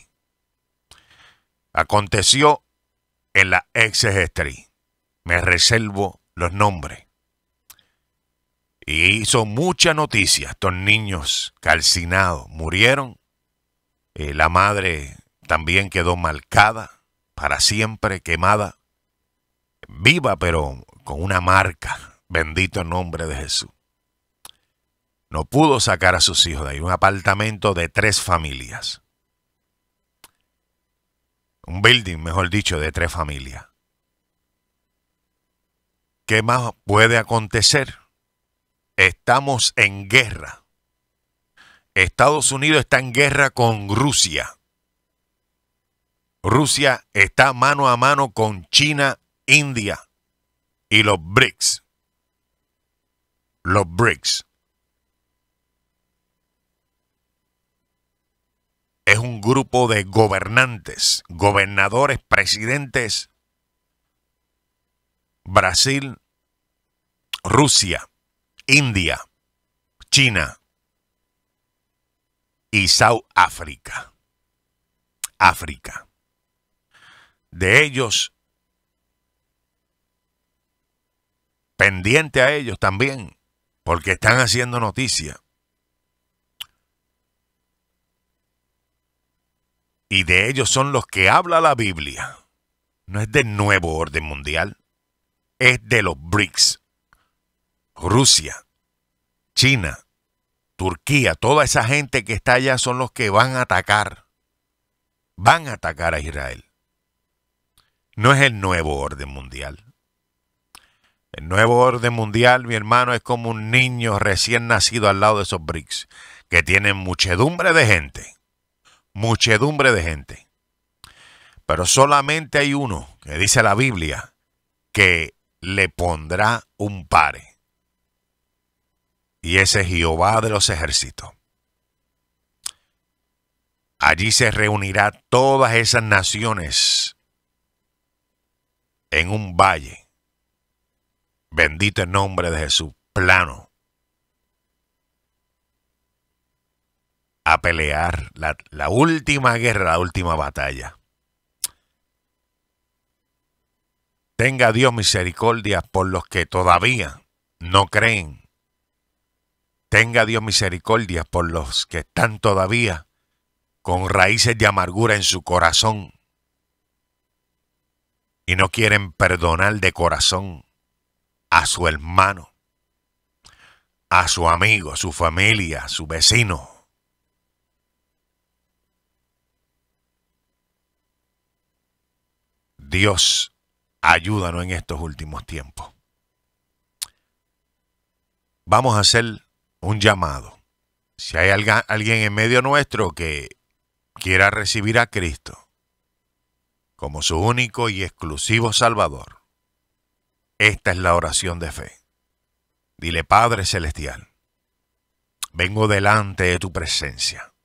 Aconteció en la Street Me reservo los nombres. Y hizo mucha noticia. Estos niños calcinados murieron. Eh, la madre también quedó marcada, para siempre quemada, viva pero con una marca, bendito nombre de Jesús. No pudo sacar a sus hijos de ahí, un apartamento de tres familias. Un building, mejor dicho, de tres familias. ¿Qué más puede acontecer? Estamos en guerra. Estados Unidos está en guerra con Rusia. Rusia está mano a mano con China, India y los BRICS. Los BRICS. Es un grupo de gobernantes, gobernadores, presidentes. Brasil, Rusia, India, China y South África. África de ellos, pendiente a ellos también, porque están haciendo noticia. Y de ellos son los que habla la Biblia. No es del nuevo orden mundial, es de los BRICS. Rusia, China, Turquía, toda esa gente que está allá son los que van a atacar. Van a atacar a Israel no es el nuevo orden mundial. El nuevo orden mundial, mi hermano, es como un niño recién nacido al lado de esos BRICS, que tienen muchedumbre de gente, muchedumbre de gente. Pero solamente hay uno, que dice la Biblia, que le pondrá un pare. Y ese es Jehová de los ejércitos. Allí se reunirá todas esas naciones en un valle. Bendito el nombre de Jesús, plano. A pelear la, última guerra, la última batalla. Tenga Dios misericordia por los que todavía no creen. Tenga Dios misericordia por los que están todavía con raíces de amargura en su corazón y no quieren perdonar de corazón a su hermano, a su amigo, a su familia, a su vecino. Dios, ayúdanos en estos últimos tiempos. Vamos a hacer un llamado. Si hay alguien en medio nuestro que quiera recibir a Cristo, como su único y exclusivo Salvador. Esta es la oración de fe. Dile, Padre Celestial, vengo delante de tu presencia,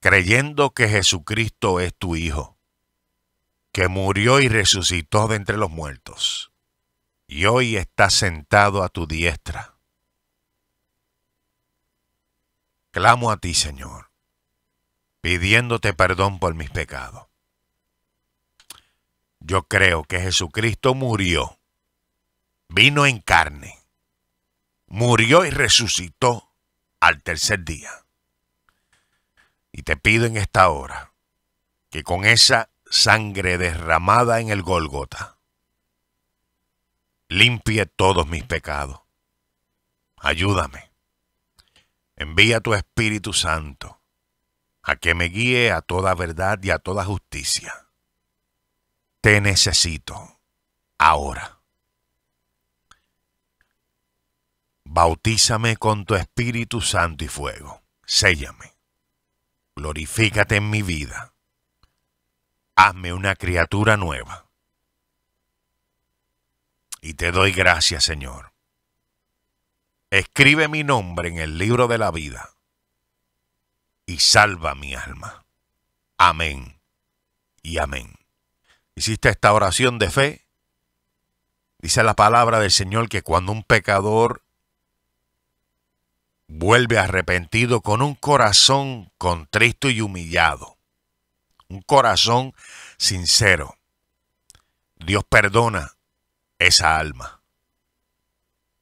creyendo que Jesucristo es tu Hijo, que murió y resucitó de entre los muertos, y hoy está sentado a tu diestra. Clamo a ti, Señor, pidiéndote perdón por mis pecados yo creo que Jesucristo murió, vino en carne, murió y resucitó al tercer día. Y te pido en esta hora que con esa sangre derramada en el Golgota, limpie todos mis pecados. Ayúdame. Envía tu Espíritu Santo a que me guíe a toda verdad y a toda justicia te necesito ahora. Bautízame con tu Espíritu Santo y fuego. Séllame. Glorifícate en mi vida. Hazme una criatura nueva. Y te doy gracias, Señor. Escribe mi nombre en el libro de la vida y salva mi alma. Amén y amén hiciste esta oración de fe, dice la palabra del Señor que cuando un pecador vuelve arrepentido con un corazón contristo y humillado, un corazón sincero, Dios perdona esa alma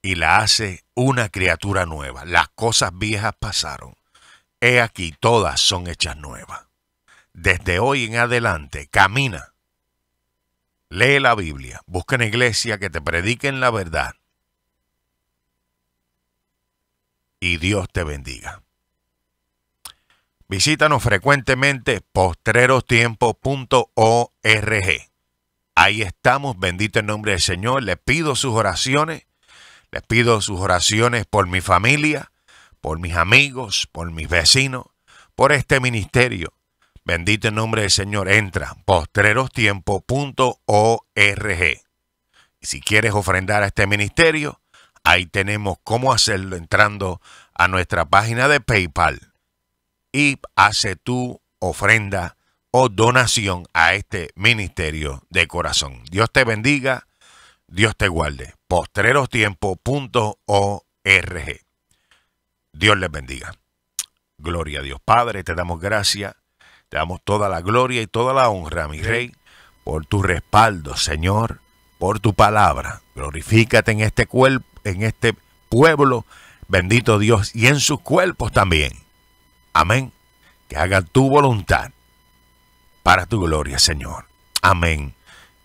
y la hace una criatura nueva. Las cosas viejas pasaron. He aquí, todas son hechas nuevas. Desde hoy en adelante, camina Lee la Biblia, busca en iglesia que te prediquen la verdad. Y Dios te bendiga. Visítanos frecuentemente postrerostiempo.org. Ahí estamos, bendito el nombre del Señor. Les pido sus oraciones. Les pido sus oraciones por mi familia, por mis amigos, por mis vecinos, por este ministerio. Bendito el nombre del Señor. Entra postrerostiempo.org. si quieres ofrendar a este ministerio, ahí tenemos cómo hacerlo entrando a nuestra página de PayPal y hace tu ofrenda o donación a este ministerio de corazón. Dios te bendiga, Dios te guarde. Postrerostiempo.org. Dios les bendiga. Gloria a Dios Padre, te damos gracias te damos toda la gloria y toda la honra, mi Rey, por tu respaldo, Señor, por tu palabra. Glorifícate en este cuerpo, en este pueblo, bendito Dios, y en sus cuerpos también. Amén. Que haga tu voluntad para tu gloria, Señor. Amén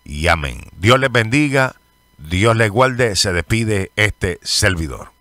y amén. Dios les bendiga, Dios les guarde, se despide este servidor.